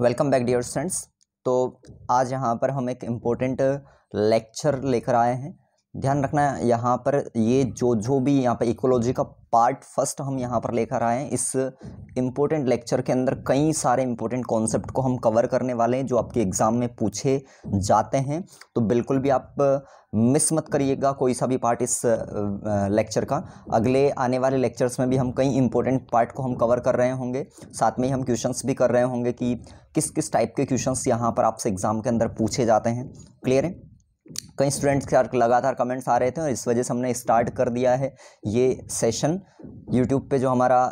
welcome back dear students तो आज यहाँ पर हम एक इम्पोर्टेंट लेक्चर लेकर आए हैं ध्यान रखना है यहाँ पर ये जो जो भी यहाँ पर इकोलॉजी का पार्ट फर्स्ट हम यहाँ पर लेकर आए हैं इस इम्पोर्टेंट लेक्चर के अंदर कई सारे इम्पोर्टेंट कॉन्सेप्ट को हम कवर करने वाले हैं जो आपके एग्ज़ाम में पूछे जाते हैं तो बिल्कुल भी आप मिस मत करिएगा कोई सा भी पार्ट इस लेक्चर का अगले आने वाले लेक्चर्स में भी हम कई इंपॉर्टेंट पार्ट को हम कवर कर रहे होंगे साथ में ही हम क्वेश्चंस भी कर रहे होंगे कि किस किस टाइप के क्वेश्चंस यहाँ पर आपसे एग्ज़ाम के अंदर पूछे जाते हैं क्लियर है कई स्टूडेंट्स के लगातार कमेंट्स आ रहे थे और इस वजह से हमने स्टार्ट कर दिया है ये सेशन यूट्यूब पे जो हमारा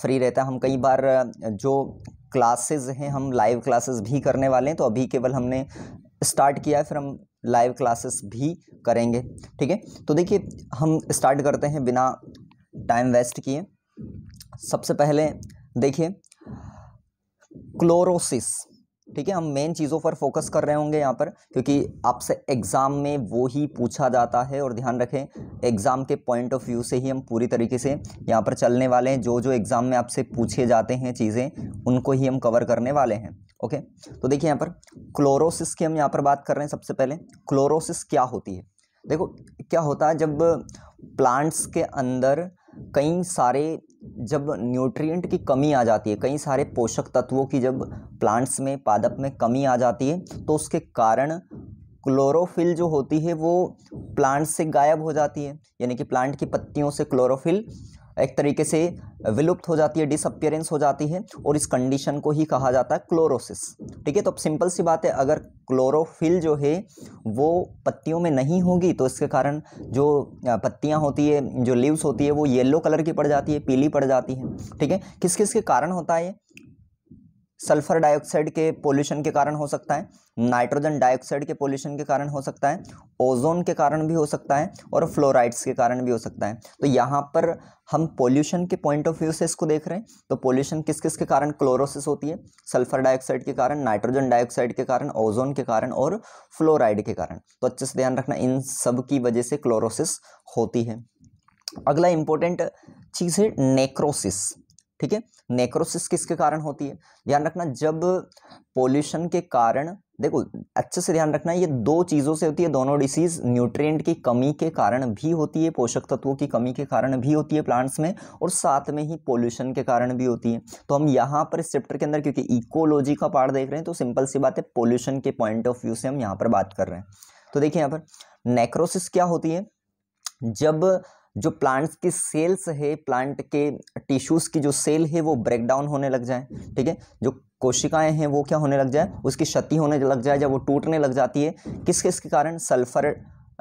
फ्री रहता है हम कई बार जो क्लासेस हैं हम लाइव क्लासेस भी करने वाले हैं तो अभी केवल हमने स्टार्ट किया है फिर हम लाइव क्लासेस भी करेंगे ठीक है तो देखिए हम स्टार्ट करते हैं बिना टाइम वेस्ट किए सबसे पहले देखिए क्लोरोसिस ठीक है हम मेन चीज़ों पर फोकस कर रहे होंगे यहाँ पर क्योंकि आपसे एग्ज़ाम में वो ही पूछा जाता है और ध्यान रखें एग्ज़ाम के पॉइंट ऑफ व्यू से ही हम पूरी तरीके से यहाँ पर चलने वाले हैं जो जो एग्ज़ाम में आपसे पूछे जाते हैं चीज़ें उनको ही हम कवर करने वाले हैं ओके तो देखिए यहाँ पर क्लोरोसिस की हम यहाँ पर बात कर रहे हैं सबसे पहले क्लोरोसिस क्या होती है देखो क्या होता है जब प्लांट्स के अंदर कई सारे जब न्यूट्रिएंट की कमी आ जाती है कई सारे पोषक तत्वों की जब प्लांट्स में पादप में कमी आ जाती है तो उसके कारण क्लोरोफिल जो होती है वो प्लांट से गायब हो जाती है यानी कि प्लांट की पत्तियों से क्लोरोफिल एक तरीके से विलुप्त हो जाती है डिसअपियरेंस हो जाती है और इस कंडीशन को ही कहा जाता है क्लोरोसिस ठीक है तो अब सिंपल सी बात है अगर क्लोरोफिल जो है वो पत्तियों में नहीं होगी तो इसके कारण जो पत्तियां होती है जो लीव्स होती है वो येलो कलर की पड़ जाती है पीली पड़ जाती है ठीक है किस किस के कारण होता है सल्फर डाइऑक्साइड के पोल्यूशन के कारण हो सकता है नाइट्रोजन डाइऑक्साइड के पोल्यूशन के कारण हो सकता है ओजोन के कारण भी हो सकता है और फ्लोराइड्स के कारण भी हो सकता है तो यहाँ पर हम पोल्यूशन के पॉइंट ऑफ व्यू से इसको देख रहे हैं तो पोल्यूशन किस किस के कारण क्लोरोसिस होती है सल्फर डाइऑक्साइड के कारण नाइट्रोजन डाइऑक्साइड के कारण ओजोन के कारण और फ्लोराइड के कारण तो अच्छे से ध्यान रखना इन सब की वजह से क्लोरोसिस होती है अगला इंपॉर्टेंट चीज़ है नेक्रोसिस ठीक है नेक्रोसिस किसके कारण होती है ध्यान रखना जब पोल्यूशन के कारण देखो अच्छे से ध्यान रखना ये दो चीज़ों से होती है दोनों डिसीज न्यूट्रिएंट की कमी के कारण भी होती है पोषक तत्वों की कमी के कारण भी होती है प्लांट्स में और साथ में ही पोल्यूशन के कारण भी होती है तो हम यहाँ पर इस चैप्टर के अंदर क्योंकि इकोलॉजी का पार्ट देख रहे हैं तो सिंपल सी बात है पोल्यूशन के पॉइंट ऑफ व्यू से हम यहाँ पर बात कर रहे हैं तो देखिए यहाँ पर नेक्रोसिस क्या होती है जब जो प्लांट्स की सेल्स है प्लांट के टिश्यूज़ की जो सेल है वो ब्रेक डाउन होने लग जाए ठीक है जो कोशिकाएं हैं वो क्या होने लग जाए उसकी क्षति होने लग जाए जब वो टूटने लग जाती है किस किस के कारण सल्फर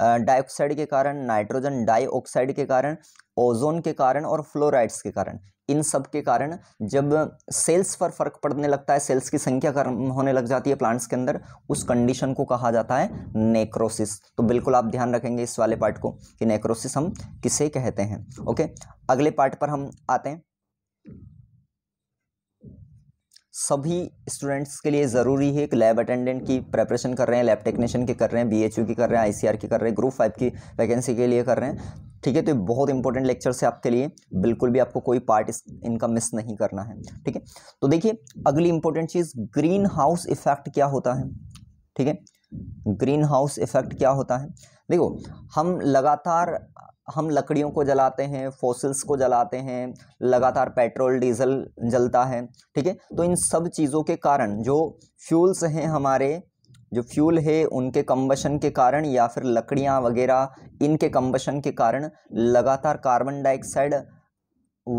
डाइऑक्साइड के कारण नाइट्रोजन डाइऑक्साइड के कारण ओजोन के कारण और फ्लोराइड्स के कारण इन सब के कारण जब सेल्स पर फर्क पड़ने लगता है सेल्स की संख्या कम होने लग जाती है प्लांट्स के अंदर उस कंडीशन को कहा जाता है नेक्रोसिस तो बिल्कुल आप ध्यान रखेंगे इस वाले पार्ट को कि नेक्रोसिस हम किसे कहते हैं ओके अगले पार्ट पर हम आते हैं सभी स्टूडेंट्स के लिए ज़रूरी है कि लैब अटेंडेंट की प्रेपरेशन कर रहे हैं लैब टेक्नीशियन की कर रहे हैं यू की कर रहे हैं आईसीआर की कर रहे हैं ग्रुप फाइव की वैकेंसी के लिए कर रहे हैं ठीक है तो ये बहुत इंपॉर्टेंट लेक्चर है आपके लिए बिल्कुल भी आपको कोई पार्ट इनका मिस नहीं करना है ठीक है तो देखिए अगली इंपॉर्टेंट चीज़ ग्रीन हाउस इफेक्ट क्या होता है ठीक है ग्रीन हाउस इफेक्ट क्या होता है देखो हम लगातार हम लकड़ियों को जलाते हैं फोसिल्स को जलाते हैं लगातार पेट्रोल डीजल जलता है ठीक है तो इन सब चीज़ों के कारण जो फ्यूल्स हैं हमारे जो फ्यूल है उनके कम्बशन के कारण या फिर लकड़ियाँ वगैरह इनके कम्बशन के कारण लगातार कार्बन डाइऑक्साइड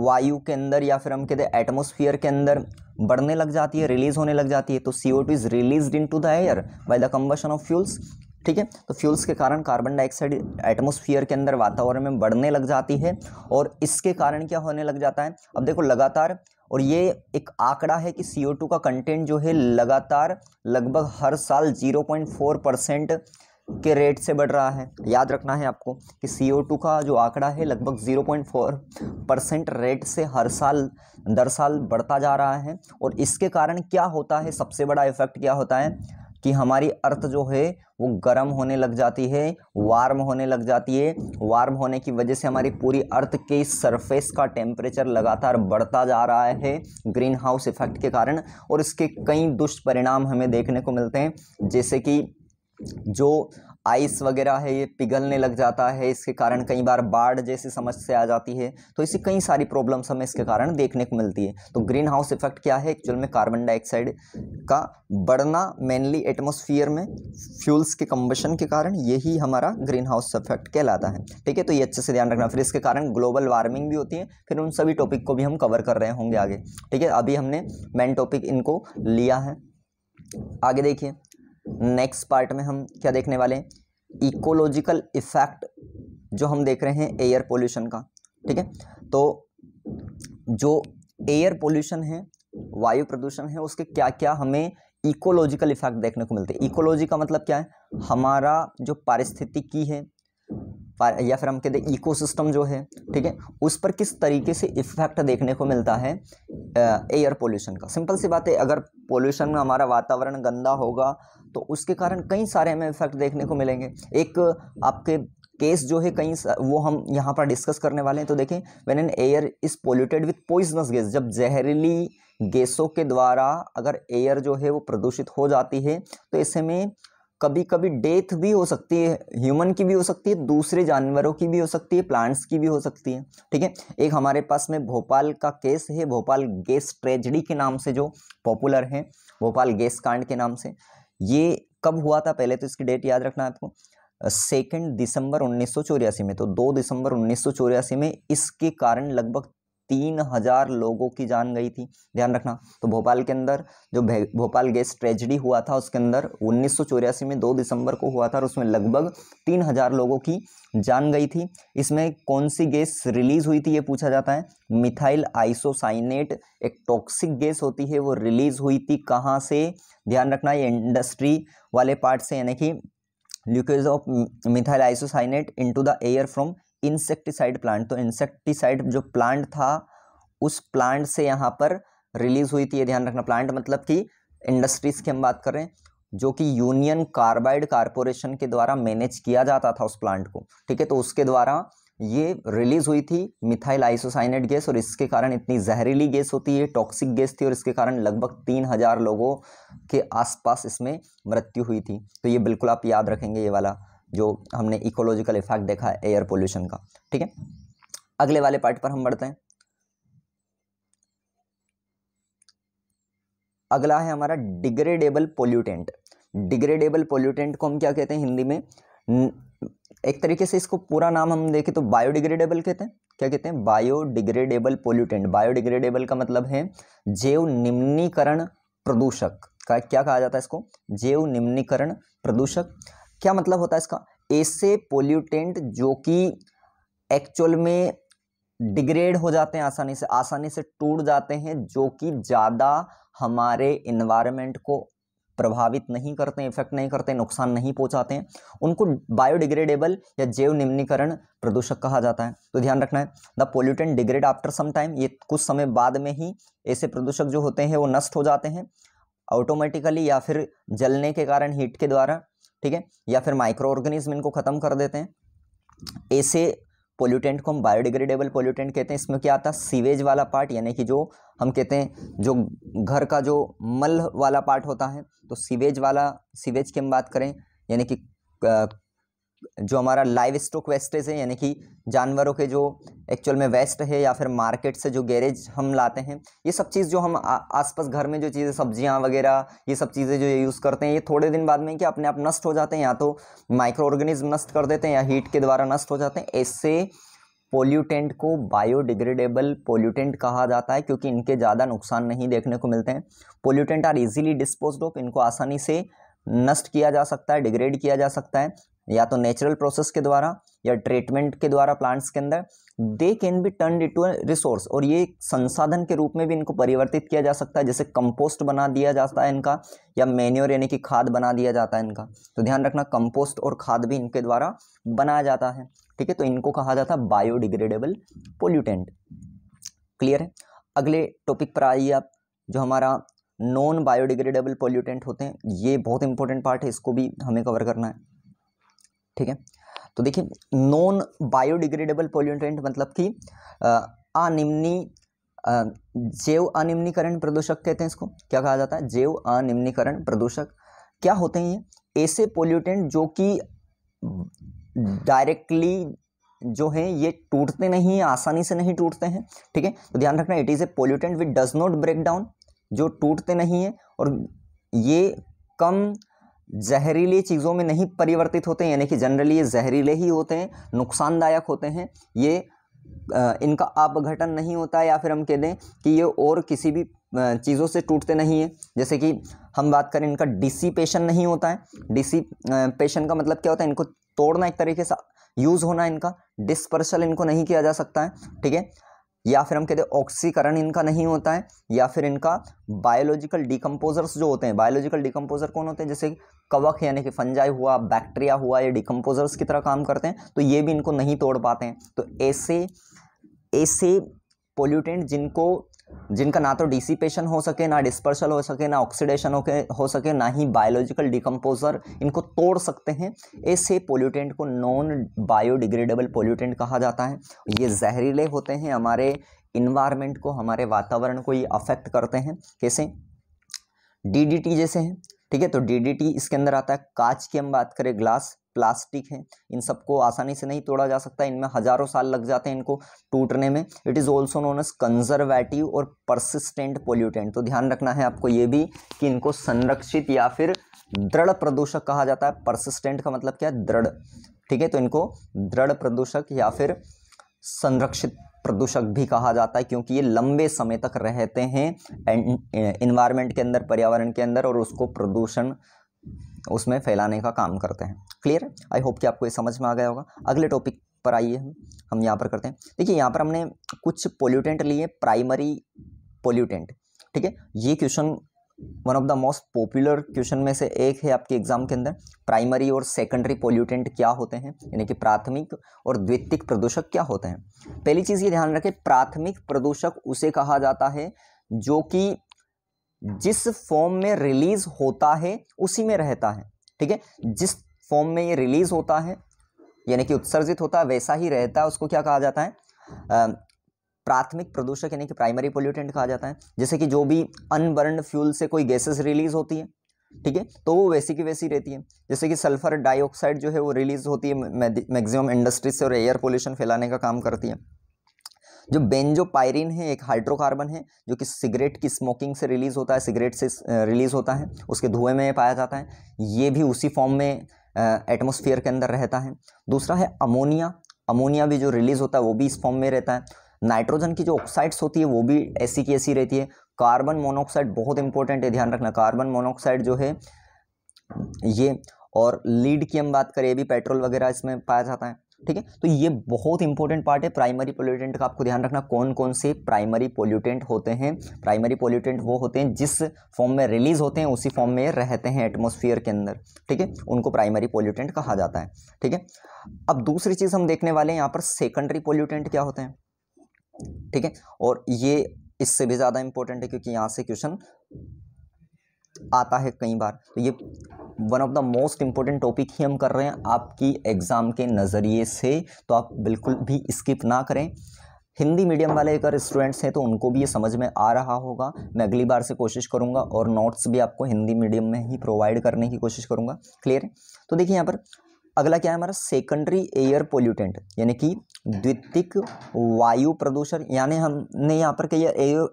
वायु के अंदर या फिर हम कहते हैं एटमोसफियर के अंदर बढ़ने लग जाती है रिलीज़ होने लग जाती है तो C O two is release into the air by the combustion of fuels ठीक है तो फ्यूल्स के कारण कार्बन डाइऑक्साइड एटमोस्फियर के अंदर वातावरण में बढ़ने लग जाती है और इसके कारण क्या होने लग जाता है अब देखो लगातार और ये एक आंकड़ा है कि सी का कंटेंट जो है लगातार लगभग हर साल जीरो परसेंट के रेट से बढ़ रहा है याद रखना है आपको कि सी का जो आंकड़ा है लगभग 0.4 परसेंट रेट से हर साल दर साल बढ़ता जा रहा है और इसके कारण क्या होता है सबसे बड़ा इफेक्ट क्या होता है कि हमारी अर्थ जो है वो गर्म होने लग जाती है वार्म होने लग जाती है वार्म होने की वजह से हमारी पूरी अर्थ के सरफेस का टेम्परेचर लगातार बढ़ता जा रहा है ग्रीन हाउस इफेक्ट के कारण और इसके कई दुष्परिणाम हमें देखने को मिलते हैं जैसे कि जो आइस वगैरह है ये पिघलने लग जाता है इसके कारण कई बार बाढ़ जैसी समस्या आ जाती है तो ऐसी कई सारी प्रॉब्लम्स हमें इसके कारण देखने को मिलती है तो ग्रीन हाउस इफेक्ट क्या है एक्चुअल में कार्बन डाइऑक्साइड का बढ़ना मेनली एटमोसफियर में फ्यूल्स के कम्बशन के कारण यही हमारा ग्रीन हाउस इफेक्ट कहलाता है ठीक है तो ये अच्छे से ध्यान रखना फिर इसके कारण ग्लोबल वार्मिंग भी होती है फिर उन सभी टॉपिक को भी हम कवर कर रहे होंगे आगे ठीक है अभी हमने मेन टॉपिक इनको लिया है आगे देखिए नेक्स्ट पार्ट में हम क्या देखने वाले हैं इकोलॉजिकल इफेक्ट जो हम देख रहे हैं एयर पोल्यूशन का ठीक है तो जो एयर पोल्यूशन है वायु प्रदूषण है उसके क्या क्या हमें इकोलॉजिकल इफेक्ट देखने को मिलते हैं इकोलॉजी का मतलब क्या है हमारा जो पारिस्थितिकी है या फिर हम कहते हैं सिस्टम जो है ठीक है उस पर किस तरीके से इफेक्ट देखने को मिलता है एयर पोल्यूशन का सिंपल सी बात है अगर पोल्यूशन में हमारा वातावरण गंदा होगा तो उसके कारण कई सारे हमें इफेक्ट देखने को मिलेंगे एक आपके केस जो है कहीं वो हम यहाँ पर डिस्कस करने वाले हैं तो देखें when an air is polluted with poisonous gas जब जहरीली गैसों के द्वारा अगर एयर जो है वो प्रदूषित हो जाती है तो ऐसे में कभी कभी डेथ भी हो सकती है ह्यूमन की भी हो सकती है दूसरे जानवरों की भी हो सकती है प्लांट्स की भी हो सकती है ठीक है एक हमारे पास में भोपाल का केस है भोपाल गैस ट्रेजडी के नाम से जो पॉपुलर है भोपाल गैस कांड के नाम से ये कब हुआ था पहले तो इसकी डेट याद रखना है आपको सेकेंड दिसंबर उन्नीस में तो दो दिसंबर उन्नीस में इसके कारण लगभग तीन हजार लोगों की जान गई थी ध्यान रखना तो भोपाल के अंदर जो भोपाल गैस ट्रेजडी हुआ था उसके अंदर उन्नीस में दो दिसंबर को हुआ था और उसमें लगभग तीन हजार लोगों की जान गई थी इसमें कौन सी गैस रिलीज हुई थी ये पूछा जाता है मिथाइल आइसोसाइनेट एक टॉक्सिक गैस होती है वो रिलीज हुई थी कहाँ से ध्यान रखना ये इंडस्ट्री वाले पार्ट से यानी कि leakage of methyl isocyanate into the air from insecticide plant तो इंसेक्टिसाइड जो प्लांट था उस प्लांट से यहाँ पर रिलीज हुई थी ये ध्यान रखना प्लांट मतलब कि इंडस्ट्रीज़ की हम बात करें जो कि यूनियन कार्बाइड कारपोरेशन के द्वारा मैनेज किया जाता था उस प्लांट को ठीक है तो उसके द्वारा ये रिलीज हुई थी मिथाइल आइसोसाइनेट गैस और इसके कारण इतनी जहरीली गैस होती है टॉक्सिक गैस थी और इसके कारण लगभग तीन हज़ार लोगों के आसपास इसमें मृत्यु हुई थी तो ये बिल्कुल आप याद रखेंगे ये वाला जो हमने इकोलॉजिकल इफेक्ट देखा है एयर पोल्यूशन का ठीक है अगले वाले पार्ट पर हम बढ़ते हैं अगला है हमारा डिग्रेडेबल पोल्यूटेंट डिग्रेडेबल पोल्यूटेंट को हम क्या कहते हैं हिंदी में एक तरीके से इसको पूरा नाम हम देखें तो बायोडिग्रेडेबल कहते हैं क्या कहते हैं बायोडिग्रेडेबल पोल्यूटेंट बायोडिग्रेडेबल का मतलब है जैव निम्नीकरण प्रदूषक का क्या कहा जाता है इसको जैव निम्नीकरण प्रदूषक क्या मतलब होता है इसका ऐसे पोल्यूटेंट जो कि एक्चुअल में डिग्रेड हो जाते हैं आसानी से आसानी से टूट जाते हैं जो कि ज़्यादा हमारे इन्वायरमेंट को प्रभावित नहीं करते इफेक्ट नहीं करते नुकसान नहीं पहुंचाते हैं उनको बायोडिग्रेडेबल या जैव निम्नीकरण प्रदूषक कहा जाता है तो ध्यान रखना है the pollutant degrade after some time ये कुछ समय बाद में ही ऐसे प्रदूषक जो होते हैं वो नष्ट हो जाते हैं ऑटोमेटिकली या फिर जलने के कारण हीट के द्वारा ठीक है या फिर माइक्रो ऑर्गेनिज्म इनको ख़त्म कर देते हैं ऐसे पोल्यूटेंट को हम बायोडिग्रेडेबल पोल्यूटेंट कहते हैं इसमें क्या आता है सीवेज वाला पार्ट यानी कि जो हम कहते हैं जो घर का जो मल वाला पार्ट होता है तो सीवेज वाला सीवेज की हम बात करें यानी कि जो हमारा लाइव स्टॉक वेस्टेज है यानी कि जानवरों के जो एक्चुअल में वेस्ट है या फिर मार्केट से जो गैरेज हम लाते हैं ये सब चीज़ जो हम आसपास घर में जो चीज़ें सब्जियां वगैरह ये सब चीज़ें जो यूज़ करते हैं ये थोड़े दिन बाद में कि अपने आप नष्ट हो जाते हैं या तो माइक्रो ऑर्गेनिज्म नष्ट कर देते हैं या हीट के द्वारा नष्ट हो जाते हैं ऐसे पोल्यूटेंट को बायोडिग्रेडेबल पोल्यूटेंट कहा जाता है क्योंकि इनके ज़्यादा नुकसान नहीं देखने को मिलते हैं pollutant are easily dispose of इनको आसानी से नष्ट किया जा सकता है डिग्रेड किया जा सकता है या तो नेचुरल प्रोसेस के द्वारा या ट्रीटमेंट के द्वारा प्लांट्स के अंदर they can be turn to resource और ये संसाधन के रूप में भी इनको परिवर्तित किया जा सकता है जैसे कंपोस्ट बना दिया जाता है इनका या मेन्योर यानी कि खाद बना दिया जाता है इनका तो ध्यान रखना कंपोस्ट और खाद भी इनके द्वारा बनाया जाता है ठीक है तो इनको कहा जाता है बायोडिग्रेडेबल पोल्यूटेंट क्लियर है अगले टॉपिक पर आइए आप जो हमारा नॉन बायोडिग्रेडेबल पोल्यूटेंट होते हैं ये बहुत इंपॉर्टेंट पार्ट है इसको भी हमें कवर करना है ठीक है तो देखिए नॉन बायोडिग्रेडेबल पोल्यूटेंट मतलब कि अनिम्नी जैव अनिम्नीकरण प्रदूषक कहते हैं इसको क्या कहा जाता है जैव अनिम्नीकरण प्रदूषक क्या होते हैं ये ऐसे पोल्यूटेंट जो कि डायरेक्टली जो है ये टूटते नहीं हैं आसानी से नहीं टूटते हैं ठीक है तो ध्यान रखना it is a pollutant which does not break down जो टूटते नहीं है और ये कम जहरीली चीज़ों में नहीं परिवर्तित होते हैं यानी कि जनरली ये जहरीले ही होते हैं नुकसानदायक होते हैं ये इनका अपघटन नहीं होता है या फिर हम कह दें कि ये और किसी भी चीज़ों से टूटते नहीं हैं जैसे कि हम बात करें इनका डिसिपेशन नहीं होता है डिसिपेशन का मतलब क्या होता है इनको तोड़ना एक तरीके से यूज़ होना इनका डिस्पर्सल इनको नहीं किया जा सकता है ठीक है या फिर हम कहते हैं ऑक्सीकरण इनका नहीं होता है या फिर इनका बायोलॉजिकल डिकम्पोजर्स जो होते हैं बायोलॉजिकल डिकम्पोजर कौन होते हैं जैसे कवक यानी कि फंजाई हुआ बैक्टीरिया हुआ ये डिकम्पोजर्स की तरह काम करते हैं तो ये भी इनको नहीं तोड़ पाते हैं तो ऐसे ऐसे पोल्यूटेंट जिनको जिनका ना तो डिसिपेशन हो सके ना डिस्पर्सल हो सके ना ऑक्सीडेशन हो हो सके ना ही बायोलॉजिकल डिकम्पोजर इनको तोड़ सकते हैं ऐसे पोल्यूटेंट को नॉन बायोडिग्रेडेबल पोल्यूटेंट कहा जाता है ये जहरीले होते हैं हमारे इन्वायरमेंट को हमारे वातावरण को ये अफेक्ट करते हैं कैसे डी जैसे हैं ठीक है तो डी इसके अंदर आता है कांच की हम बात करें ग्लास प्लास्टिक हैं इन सबको आसानी से नहीं तोड़ा जा सकता इनमें हज़ारों साल लग जाते हैं इनको टूटने में it is also known as conservative और परसिस्टेंट पोल्यूटेंट तो ध्यान रखना है आपको ये भी कि इनको संरक्षित या फिर दृढ़ प्रदूषक कहा जाता है परसिस्टेंट का मतलब क्या है दृढ़ ठीक है तो इनको दृढ़ प्रदूषक या फिर संरक्षित प्रदूषक भी कहा जाता है क्योंकि ये लंबे समय तक रहते हैं एंड इन्वायरमेंट के अंदर पर्यावरण के अंदर और उसको प्रदूषण उसमें फैलाने का काम करते हैं क्लियर है आई होप कि आपको ये समझ में आ गया होगा अगले टॉपिक पर आइए हम हम यहाँ पर करते हैं देखिए यहाँ पर हमने कुछ पोल्यूटेंट लिए प्राइमरी पोल्यूटेंट ठीक है ये question one of the most popular question में से एक है आपके एग्जाम के अंदर प्राइमरी और सेकेंडरी पोल्यूटेंट क्या होते हैं यानी कि प्राथमिक और द्वितीयक प्रदूषक क्या होते हैं पहली चीज़ ये ध्यान रखें प्राथमिक प्रदूषक उसे कहा जाता है जो कि जिस फॉर्म में रिलीज होता है उसी में रहता है ठीक है जिस फॉर्म में ये रिलीज होता है यानी कि उत्सर्जित होता है वैसा ही रहता है उसको क्या कहा जाता है प्राथमिक प्रदूषक यानी कि प्राइमरी पोल्यूटेंट कहा जाता है जैसे कि जो भी अनबर्न फ्यूल से कोई गैसेस रिलीज होती है ठीक है तो वो वैसी की वैसी रहती है जैसे कि सल्फर डाइऑक्साइड जो है वो रिलीज होती है मैक्सिमम इंडस्ट्रीज से और एयर पोल्यूशन फैलाने का काम करती है जो बेंजोपायरिन है एक हाइड्रोकार्बन है जो कि सिगरेट की स्मोकिंग से रिलीज़ होता है सिगरेट से रिलीज़ होता है उसके धुएं में पाया जाता है ये भी उसी फॉर्म में एटमोसफियर के अंदर रहता है दूसरा है अमोनिया अमोनिया भी जो रिलीज़ होता है वो भी इस फॉर्म में रहता है नाइट्रोजन की जो ऑक्साइड्स होती है वो भी ऐसी की ऐसी रहती है कार्बन मोनोऑक्साइड बहुत इंपॉर्टेंट है ध्यान रखना कार्बन मोनोक्साइड जो है ये और लीड की हम बात करें ये भी पेट्रोल वगैरह इसमें पाया जाता है ठीक है तो ये बहुत इंपॉर्टेंट पार्ट है प्राइमरी पोल्यूटेंट का आपको ध्यान रखना कौन कौन से प्राइमरी पोल्यूटेंट होते हैं प्राइमरी पोल्यूटेंट वो होते हैं जिस फॉर्म में रिलीज होते हैं उसी फॉर्म में रहते हैं एटमोसफियर के अंदर ठीक है उनको प्राइमरी पोल्यूटेंट कहा जाता है ठीक है अब दूसरी चीज़ हम देखने वाले हैं यहाँ पर सेकेंडरी पोल्यूटेंट क्या होते हैं ठीक है और ये इससे भी ज़्यादा इंपॉर्टेंट है क्योंकि यहाँ से क्वेश्चन आता है कई बार तो ये one of the most important topic ही हम कर रहे हैं आपकी एग्ज़ाम के नज़रिए से तो आप बिल्कुल भी स्किप ना करें हिंदी मीडियम वाले अगर स्टूडेंट्स हैं तो उनको भी ये समझ में आ रहा होगा मैं अगली बार से कोशिश करूँगा और नोट्स भी आपको हिंदी मीडियम में ही प्रोवाइड करने की कोशिश करूँगा क्लियर है तो देखिए यहाँ पर अगला क्या है हमारा सेकेंडरी एयर पोल्यूटेंट यानी कि द्वितीय वायु प्रदूषण यानी हमने यहाँ पर कई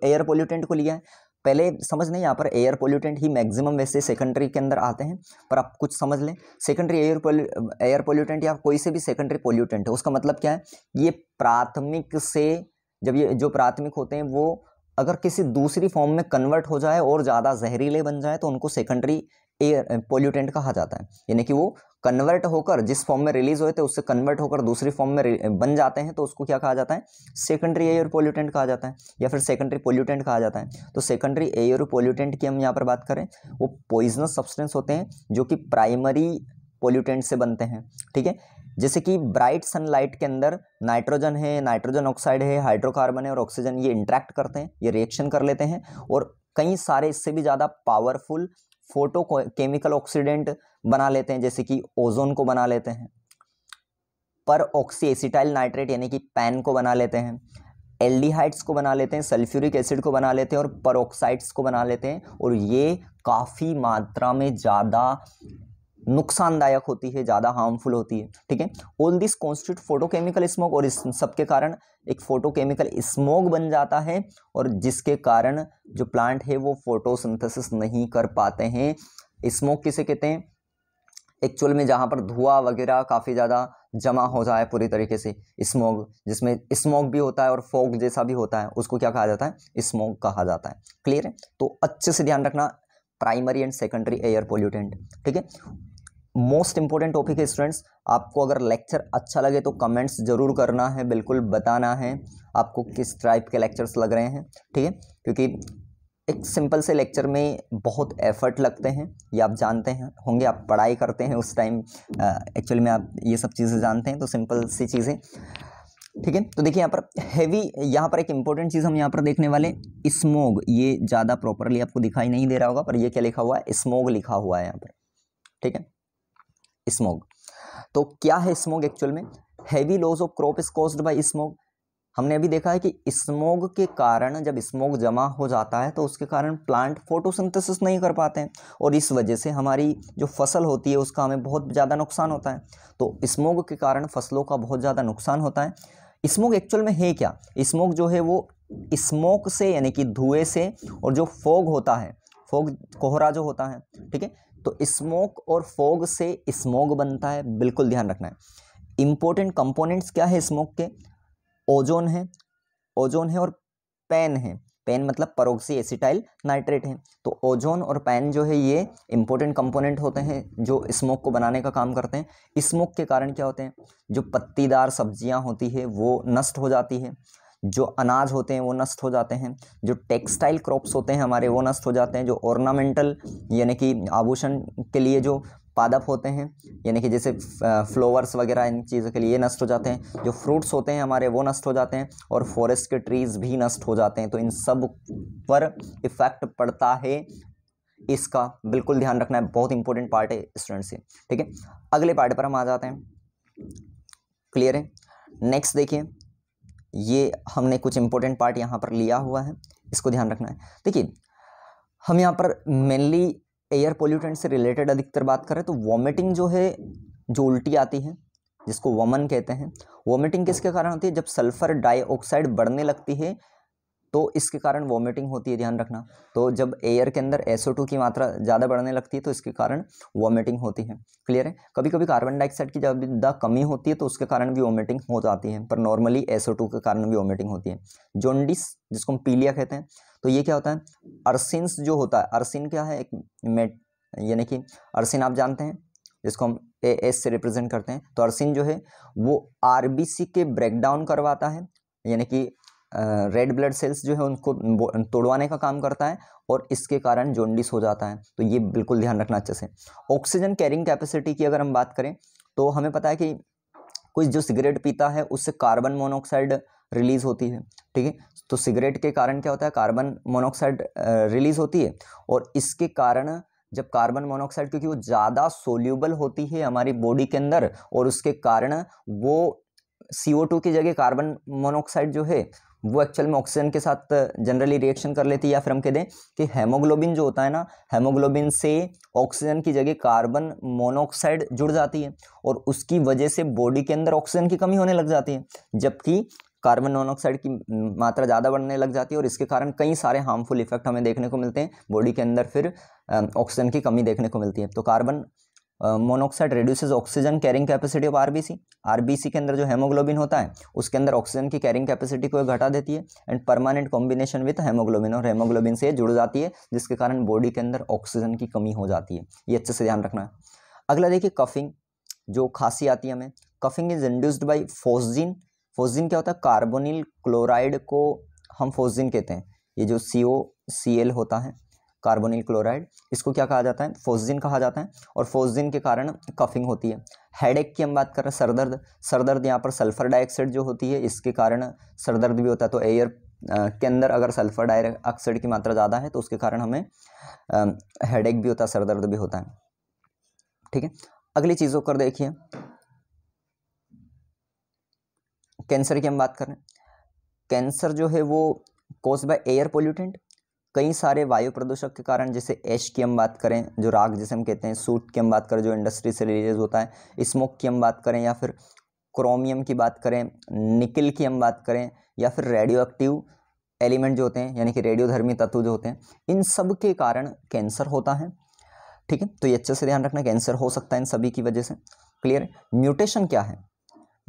एयर पोल्यूटेंट को लिया है पहले समझ नहीं यहाँ पर एयर पोल्यूटेंट ही मैक्सिमम वैसे सेकेंडरी के अंदर आते हैं पर आप कुछ समझ लें सेकेंडरी एयर पोल्यू एयर पोल्यूटेंट या कोई से भी सेकेंडरी पोल्यूटेंट है उसका मतलब क्या है ये प्राथमिक से जब ये जो प्राथमिक होते हैं वो अगर किसी दूसरी फॉर्म में कन्वर्ट हो जाए और ज़्यादा जहरीले बन जाए तो उनको सेकेंडरी एयर पोल्यूटेंट कहा जाता है यानी कि वो कन्वर्ट होकर जिस फॉर्म में रिलीज हुए थे उससे कन्वर्ट होकर दूसरी फॉर्म में बन जाते हैं तो उसको क्या कहा जाता है सेकेंडरी एयर पोल्यूटेंट कहा जाता है या फिर सेकेंडरी पोल्यूटेंट कहा जाता है तो सेकेंडरी एयर पोल्यूटेंट की हम यहाँ पर बात करें वो पॉइजनस सब्सटेंस होते हैं जो कि प्राइमरी पोल्यूटेंट से बनते हैं ठीक है जैसे कि ब्राइट सनलाइट के अंदर नाइट्रोजन है नाइट्रोजन ऑक्साइड है हाइड्रोकार्बन है और ऑक्सीजन ये इंट्रैक्ट करते हैं ये रिएक्शन कर लेते हैं और कई सारे इससे भी ज़्यादा पावरफुल फोटो केमिकल ऑक्सीडेंट बना लेते हैं जैसे कि ओजोन को बना लेते हैं पर ऑक्सीएसिटाइल नाइट्रेट यानी कि पैन को बना लेते हैं एल्डिहाइड्स को बना लेते हैं सल्फ्यूरिक एसिड को बना लेते हैं और परोक्साइड्स को बना लेते हैं और ये काफ़ी मात्रा में ज़्यादा नुकसानदायक होती है ज़्यादा हार्मफुल होती है ठीक है all this constitute photochemical smoke और इस सब के कारण एक फोटोकेमिकल स्मोक बन जाता है और जिसके कारण जो प्लांट है वो फोटोसिंथेसिस नहीं कर पाते हैं स्मोक किसे कहते हैं एक्चुअल में जहाँ पर धुआं वगैरह काफ़ी ज़्यादा जमा हो जाए पूरी तरीके से स्मोग जिसमें स्मोग भी होता है और फोग जैसा भी होता है उसको क्या कहा जाता है स्मोग कहा जाता है क्लियर है तो अच्छे से ध्यान रखना primary and secondary air pollutant ठीक है मोस्ट इंपॉर्टेंट टॉपिक है स्टूडेंट्स आपको अगर लेक्चर अच्छा लगे तो कमेंट्स जरूर करना है बिल्कुल बताना है आपको किस टाइप के लेक्चर्स लग रहे हैं ठीक है क्योंकि एक सिंपल से लेक्चर में बहुत एफर्ट लगते हैं ये आप जानते हैं होंगे आप पढ़ाई करते हैं उस टाइम एक्चुअली में आप ये सब चीज़ें जानते हैं तो सिंपल सी चीज़ें ठीक है तो देखिए यहाँ पर हैवी यहाँ पर एक इंपॉर्टेंट चीज़ हम यहाँ पर देखने वाले स्मोग ये ज़्यादा प्रॉपरली आपको दिखाई नहीं दे रहा होगा पर ये क्या लिखा हुआ है स्मोग लिखा हुआ है यहाँ पर ठीक है स्मोग तो क्या है स्मोग एक्चुअल में heavy loss of crop is caused by smog हमने अभी देखा है कि स्मोग के कारण जब स्मोग जमा हो जाता है तो उसके कारण प्लांट फोटोसिंथेसिस नहीं कर पाते हैं और इस वजह से हमारी जो फसल होती है उसका हमें बहुत ज़्यादा नुकसान होता है तो स्मोग के कारण फसलों का बहुत ज़्यादा नुकसान होता है स्मोग एक्चुअल में है क्या स्मोग जो है वो स्मोक से यानी कि धुएँ से और जो फोग होता है फोग कोहरा जो होता है ठीक है तो स्मोक और फोग से स्मोग बनता है बिल्कुल ध्यान रखना है इम्पोर्टेंट कंपोनेंट्स क्या है स्मोक के ओजोन है ओजोन है और पैन है पैन मतलब परोक्सी एसिटाइल नाइट्रेट है तो ओजोन और पैन जो है ये इंपॉर्टेंट कंपोनेंट होते हैं जो स्मोक को बनाने का काम करते हैं स्मोक के कारण क्या होते हैं जो पत्तीदार सब्जियां होती है वो नष्ट हो जाती है जो अनाज होते हैं वो नष्ट हो जाते हैं जो टेक्सटाइल क्रॉप्स होते हैं हमारे वो नष्ट हो जाते हैं जो ऑर्नामेंटल यानी कि आभूषण के लिए जो पादप होते हैं यानी कि जैसे फ्लोवर्स वगैरह इन चीज़ों के लिए नष्ट हो जाते हैं जो फ्रूट्स होते हैं हमारे वो नष्ट हो जाते हैं और फॉरेस्ट के ट्रीज़ भी नष्ट हो जाते हैं तो इन सब पर इफ़ेक्ट पड़ता है इसका बिल्कुल ध्यान रखना है बहुत इंपॉर्टेंट पार्ट है स्टूडेंट्स से ठीक है अगले पार्ट पर हम आ जाते हैं क्लियर है नेक्स्ट देखिए ये हमने कुछ इंपॉर्टेंट पार्ट यहाँ पर लिया हुआ है इसको ध्यान रखना है देखिए हम यहाँ पर मेनली एयर पोल्यूटेंट से रिलेटेड अधिकतर बात करें तो वॉमिटिंग जो है जो उल्टी आती है जिसको वमन कहते हैं वॉमिटिंग किसके कारण होती है जब सल्फ़र डाइऑक्साइड बढ़ने लगती है तो इसके कारण वॉमिटिंग होती है ध्यान रखना तो जब एयर के अंदर एसओ की मात्रा ज़्यादा बढ़ने लगती है तो इसके कारण वॉमिटिंग होती है क्लियर है कभी कभी कार्बन डाइऑक्साइड की जब ज़्यादा कमी होती है तो उसके कारण भी वॉमिटिंग हो जाती है पर नॉर्मली एसओ के कारण भी वॉमिटिंग होती है जोंडिस जिसको हम पीलिया कहते हैं तो ये क्या होता है अर्सिन्स जो होता है अर्सिन क्या है एक मेट यानी कि अर्सिन आप जानते हैं जिसको हम ए एस से रिप्रेजेंट करते हैं तो अर्सिन जो है वो सी के ब्रेकडाउन करवाता है यानी कि रेड ब्लड सेल्स जो है उनको तोड़वाने का काम करता है और इसके कारण जोंडिस हो जाता है तो ये बिल्कुल ध्यान रखना अच्छे से ऑक्सीजन कैरिंग कैपेसिटी की अगर हम बात करें तो हमें पता है कि कोई जो सिगरेट पीता है उससे कार्बन मोनोऑक्साइड रिलीज़ होती है ठीक है तो सिगरेट के कारण क्या होता है कार्बन मोनोऑक्साइड रिलीज़ होती है और इसके कारण जब कार्बन मोनोऑक्साइड क्योंकि वो ज़्यादा सोल्यूबल होती है हमारी बॉडी के अंदर और उसके कारण वो सी ओ टू की जगह कार्बन मोनोऑक्साइड जो है वो एक्चुअल में ऑक्सीजन के साथ जनरली uh, रिएक्शन कर लेती है या फिर हम कह दें कि हेमोग्लोबिन जो होता है ना हेमोग्लोबिन से ऑक्सीजन की जगह कार्बन मोनोऑक्साइड जुड़ जाती है और उसकी वजह से बॉडी के अंदर ऑक्सीजन की कमी होने लग जाती है जबकि कार्बन मोनोऑक्साइड की मात्रा ज़्यादा बढ़ने लग जाती है और इसके कारण कई सारे हार्मफुल इफेक्ट हमें देखने को मिलते हैं बॉडी के अंदर फिर ऑक्सीजन uh, की कमी देखने को मिलती है तो carbon monoxide reduces oxygen carrying capacity of RBC RBC के अंदर जो हेमोग्लोबिन होता है उसके अंदर ऑक्सीजन की कैरिंग कैपेसिटी को घटा देती है and permanent combination with haemoglobin और हेमोग्लोबिन से जुड़ जाती है जिसके कारण बॉडी के अंदर ऑक्सीजन की कमी हो जाती है ये अच्छे से ध्यान रखना है अगला देखिए कफिंग जो खांसी आती है हमें coughing is induced by phosgene phosgene क्या होता है कार्बोनिल क्लोराइड को हम फोजिन कहते हैं ये जो सी ओ सी एल होता है कार्बोनिल क्लोराइड इसको क्या कहा जाता है फोजिन कहा जाता है और फोजिन के कारण कफिंग होती है हेडेक की हम बात कर रहे हैं सरदर्द सरदर्द यहाँ पर सल्फर डाइऑक्साइड जो होती है इसके कारण सरदर्द भी होता है तो एयर के अंदर अगर सल्फर डाइऑक्साइड की मात्रा ज़्यादा है तो उसके कारण हमें हेडेक भी होता है सरदर्द भी होता है ठीक है अगली चीज़ों पर देखिए कैंसर की हम बात कर रहे हैं कैंसर जो है वो कोज बाय एयर पोल्यूटेंट कई सारे वायु प्रदूषक के कारण जैसे एश की हम बात करें जो राग जिसे हम कहते हैं सूट की हम बात करें जो इंडस्ट्री से रिलीज होता है स्मोक की हम बात करें या फिर क्रोमियम की बात करें निकिल की हम बात करें या फिर रेडियो एक्टिव एलिमेंट जो होते हैं यानी कि रेडियोधर्मी तत्व जो होते हैं इन सब के कारण कैंसर होता है ठीक है तो ये अच्छे से ध्यान रखना कैंसर हो सकता है इन सभी की वजह से क्लियर म्यूटेशन क्या है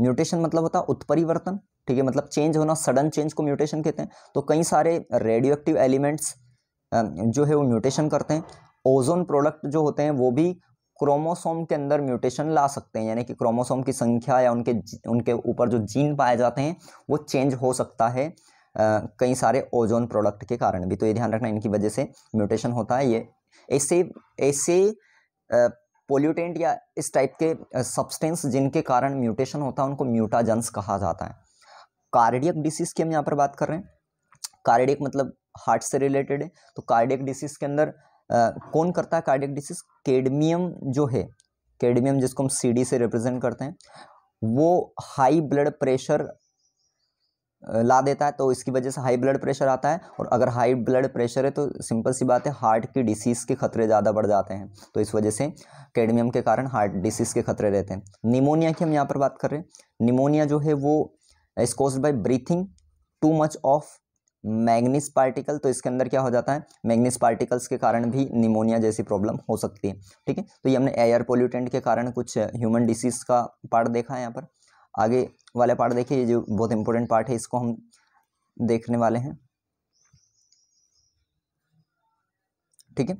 म्यूटेशन मतलब होता है उत्परिवर्तन ठीक है मतलब चेंज होना सडन चेंज को म्यूटेशन कहते हैं तो कई सारे रेडियो एक्टिव एलिमेंट्स जो है वो म्यूटेशन करते हैं ओजोन प्रोडक्ट जो होते हैं वो भी क्रोमोसोम के अंदर म्यूटेशन ला सकते हैं यानी कि क्रोमोसोम की संख्या या उनके उनके ऊपर जो जीन पाए जाते हैं वो चेंज हो सकता है कई सारे ओजोन प्रोडक्ट के कारण भी तो ये ध्यान रखना इनकी वजह से म्यूटेशन होता है ये ऐसे ऐसे पोल्यूटेंट या इस टाइप के सब्सटेंस जिनके कारण म्यूटेशन होता है उनको म्यूटाजेंस कहा जाता है कार्डियक डिसीज़ की हम यहाँ पर बात कर रहे हैं कार्डियक मतलब हार्ट से रिलेटेड है तो कार्डियक डिसीज़ के अंदर कौन करता है कार्डियक डिसीज़ केडमियम जो है केडमियम जिसको हम सी से रिप्रेजेंट करते हैं वो हाई ब्लड प्रेशर ला देता है तो इसकी वजह से हाई ब्लड प्रेशर आता है और अगर हाई ब्लड प्रेशर है तो सिंपल सी बात है हार्ट की डिसीज़ के खतरे ज़्यादा बढ़ जाते हैं तो इस वजह से कैडमियम के कारण हार्ट डिसीज़ के खतरे रहते हैं निमोनिया की हम यहाँ पर बात कर रहे हैं निमोनिया जो है वो is caused by breathing too much of manganese particle तो इसके अंदर क्या हो जाता है मैग्नीस पार्टिकल्स के कारण भी निमोनिया जैसी प्रॉब्लम हो सकती है ठीक है तो ये हमने एयर पोल्यूटेंट के कारण कुछ ह्यूमन डिसीज़ का पार्ट देखा है यहाँ पर आगे वाला पार्ट देखिए ये जो बहुत इंपॉर्टेंट पार्ट है इसको हम देखने वाले हैं ठीक है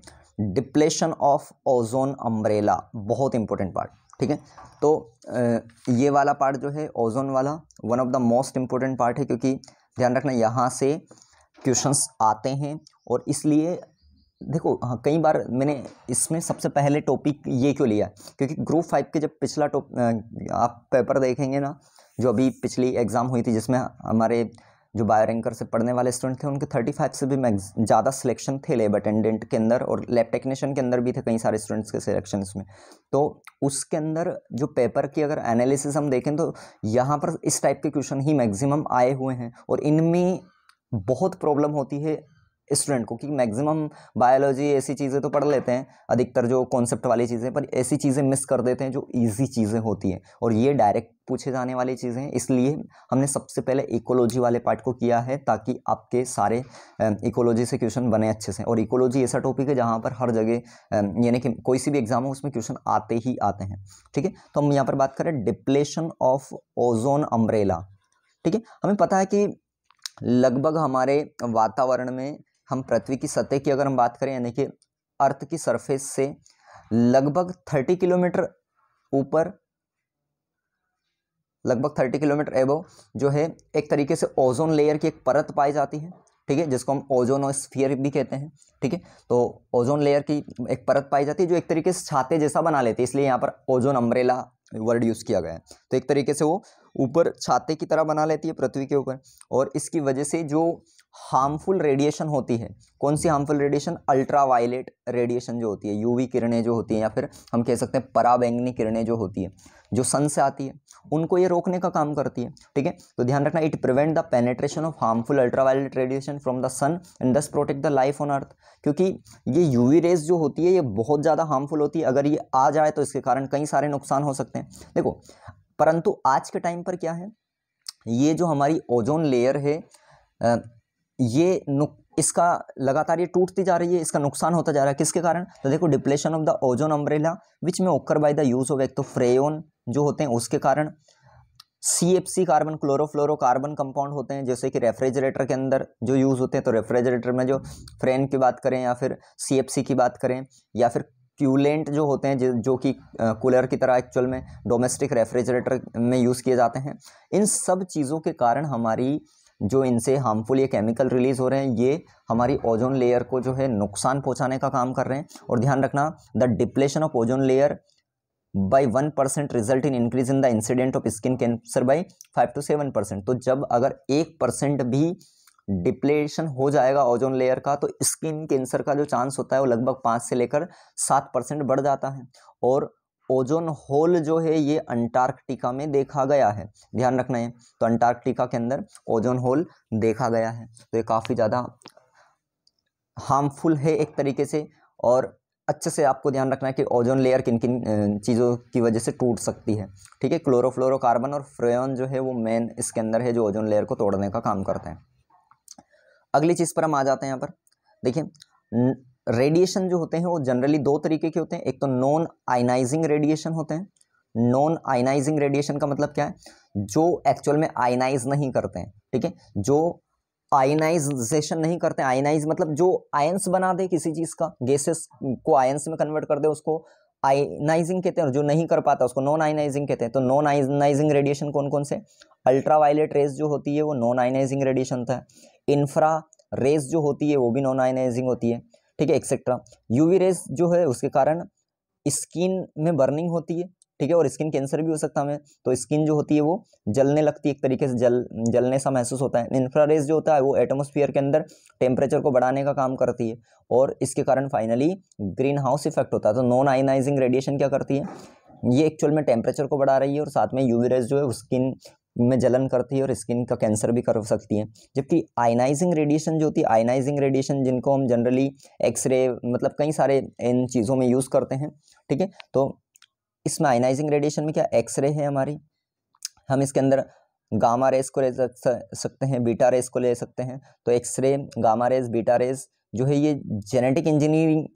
डिप्लेशन ऑफ ओजोन अम्ब्रेला बहुत इंपॉर्टेंट पार्ट ठीक है तो ये वाला पार्ट जो है ओजोन वाला one of the most important part है क्योंकि ध्यान रखना यहाँ से क्वेश्चंस आते हैं और इसलिए देखो हाँ कई बार मैंने इसमें सबसे पहले टॉपिक ये क्यों लिया क्योंकि ग्रुप फाइव के जब पिछला टॉप आप पेपर देखेंगे ना जो अभी पिछली एग्ज़ाम हुई थी जिसमें हमारे जो बायो रैंकर से पढ़ने वाले स्टूडेंट थे उनके थर्टी फाइव से भी मैक्स ज़्यादा सिलेक्शन थे लेब अटेंडेंट के अंदर और लैब टेक्नीशियन के अंदर भी थे कई सारे स्टूडेंट्स के सिलेक्शन में तो उसके अंदर जो पेपर की अगर एनालिसिस हम देखें तो यहाँ पर इस टाइप के क्वेश्चन ही मैक्सिमम आए हुए हैं और इनमें बहुत प्रॉब्लम होती है स्टूडेंट को क्योंकि मैक्सिमम बायोलॉजी ऐसी चीज़ें तो पढ़ लेते हैं अधिकतर जो कॉन्सेप्ट वाली चीज़ें पर ऐसी चीज़ें मिस कर देते हैं जो ईजी चीज़ें होती हैं और ये डायरेक्ट पूछे जाने वाली चीज़ें हैं इसलिए हमने सबसे पहले इकोलॉजी वाले पार्ट को किया है ताकि आपके सारे इकोलॉजी से क्वेश्चन बने अच्छे से और इकोलॉजी ऐसा टॉपिक है जहाँ पर हर जगह यानी कि कोई सी भी एग्ज़ाम हो उसमें क्वेश्चन आते ही आते हैं ठीक है तो हम यहाँ पर बात करें डिप्लेशन ऑफ ओजोन अम्ब्रेला ठीक है हमें पता है कि लगभग हमारे वातावरण में हम पृथ्वी की सतह की अगर हम बात करें यानी कि अर्थ की सरफेस से लगभग थर्टी किलोमीटर ऊपर लगभग थर्टी किलोमीटर एबो जो है एक तरीके से ओजोन लेयर की एक परत पाई जाती है ठीक है जिसको हम ओजोन स्फीयर भी कहते हैं ठीक है तो ओजोन लेयर की एक परत पाई जाती है जो एक तरीके से छाते जैसा बना लेती है इसलिए यहाँ पर ओजोन अम्ब्रेला वर्ड यूज़ किया गया है तो एक तरीके से वो ऊपर छाते की तरह बना लेती है पृथ्वी के ऊपर और इसकी वजह से जो हार्मफुल रेडिएशन होती है कौन सी हार्मफुल रेडिएशन अल्ट्रावायलेट रेडिएशन जो होती है यूवी किरणें जो होती हैं या फिर हम कह सकते हैं पराबैंगनी किरणें जो होती है जो सन से आती है उनको ये रोकने का काम करती है ठीक है तो ध्यान रखना it prevent the penetration of harmful ultraviolet radiation from the sun and thus protect the life on earth क्योंकि ये यूवी रेज जो होती है ये बहुत ज़्यादा हार्मफुल होती है अगर ये आ जाए तो इसके कारण कई सारे नुकसान हो सकते हैं देखो परंतु आज के टाइम पर क्या है ये जो हमारी ओजोन लेयर है ये नुक इसका लगातार ये टूटती जा रही है इसका नुकसान होता जा रहा है किसके कारण तो देखो depletion of the ozone umbrella which में occur by the use of एक तो फ्रेयोन जो होते हैं उसके कारण C F C carbon chlorofluorocarbon compound होते हैं जैसे कि रेफ्रिजरेटर के अंदर जो यूज़ होते हैं तो रेफ्रिजरेटर में जो फ्रेन की बात करें या फिर सी एफ सी की बात करें या फिर क्यूलेंट जो होते हैं जो कि कूलर की तरह एक्चुअल में डोमेस्टिक रेफ्रिजरेटर में यूज़ किए जाते हैं इन सब चीज़ों के कारण हमारी जो इनसे हार्मफुल ये केमिकल रिलीज़ हो रहे हैं ये हमारी ओजोन लेयर को जो है नुकसान पहुंचाने का काम कर रहे हैं और ध्यान रखना the depletion of ozone layer by one percent result in increase in the incident of skin cancer by five to seven percent तो जब अगर एक परसेंट भी डिप्लेशन हो जाएगा ओजोन लेयर का तो स्किन कैंसर का जो चांस होता है वो लगभग पाँच से लेकर सात परसेंट बढ़ जाता है और ओजोन होल जो है ये अंटार्कटिका में देखा गया है ध्यान रखना है तो अंटार्कटिका के अंदर ओजोन होल देखा गया है तो ये काफ़ी ज़्यादा हार्मफुल है एक तरीके से और अच्छे से आपको ध्यान रखना है कि ओजोन लेयर किन किन चीज़ों की वजह से टूट सकती है ठीक है क्लोरोफ्लोरोकार्बन और फ्रेन जो है वो मेन इसके अंदर है जो ओजोन लेयर को तोड़ने का काम करते हैं अगली चीज़ पर हम आ जाते हैं यहाँ पर देखिए रेडिएशन जो होते हैं वो जनरली दो तरीके के होते हैं एक तो नॉन आयनाइजिंग रेडिएशन होते हैं नॉन आयनाइजिंग रेडिएशन का मतलब क्या है जो एक्चुअल में आयनाइज नहीं करते हैं ठीक है जो आयनाइजेशन नहीं करते आयनाइज मतलब जो आयंस बना दे किसी चीज़ का गैसेस को आयंस में कन्वर्ट कर दे उसको आयनाइजिंग कहते हैं और जो नहीं कर पाता उसको नॉन आयनाइजिंग कहते हैं तो नॉन आयनाइजिंग रेडिएशन कौन कौन से अल्ट्रावायलेट रेज जो होती है वो नॉन आयनाइजिंग रेडिएशन होता है इंफ्रा रेज जो होती है वो भी नॉन आयनाइजिंग होती है ठीक है एक्सेट्रा यूवी रेस जो है उसके कारण स्किन में बर्निंग होती है ठीक है और स्किन कैंसर भी हो सकता है हमें तो स्किन जो होती है वो जलने लगती है एक तरीके से जल जलने सा महसूस होता है इन्फ्रा रेज जो होता है वो एटमोस्फियर के अंदर टेम्परेचर को बढ़ाने का काम करती है और इसके कारण फाइनली ग्रीन हाउस इफेक्ट होता है तो नॉन आइनाइजिंग रेडिएशन क्या करती है ये एक्चुअल में टेम्परेचर को बढ़ा रही है और साथ में यूवी रेज जो है स्किन में जलन करती है और स्किन का कैंसर भी कर सकती है जबकि आयनाइजिंग रेडिएशन जो होती है आयनाइजिंग रेडिएशन जिनको हम जनरली एक्सरे मतलब कई सारे इन चीज़ों में यूज़ करते हैं ठीक है तो इसमें आयनाइजिंग रेडिएशन में क्या एक्सरे है हमारी हम इसके अंदर गामा रेस को ले सकते हैं बीटा रेस को ले सकते हैं तो X ray gamma rays beta rays जो है ये जेनेटिक इंजीनियरिंग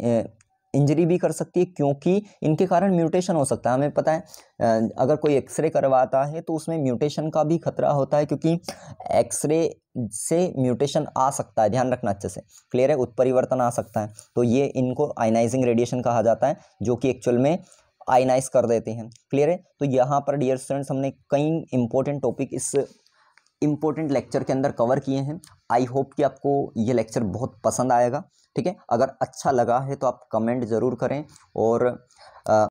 इंजरी भी कर सकती है क्योंकि इनके कारण म्यूटेशन हो सकता है हमें पता है अगर कोई एक्सरे करवाता है तो उसमें म्यूटेशन का भी खतरा होता है क्योंकि एक्सरे से म्यूटेशन आ सकता है ध्यान रखना अच्छे से क्लियर है उत्परिवर्तन आ सकता है तो ये इनको आयनाइजिंग रेडिएशन कहा जाता है जो कि एक्चुअल में आयनाइज कर देते हैं क्लियर है तो यहाँ पर डियर स्टूडेंट्स हमने कई इंपॉर्टेंट टॉपिक इस इंपॉर्टेंट लेक्चर के अंदर कवर किए हैं आई होप कि आपको ये लेक्चर बहुत पसंद आएगा ठीक है अगर अच्छा लगा है तो आप कमेंट ज़रूर करें और आ,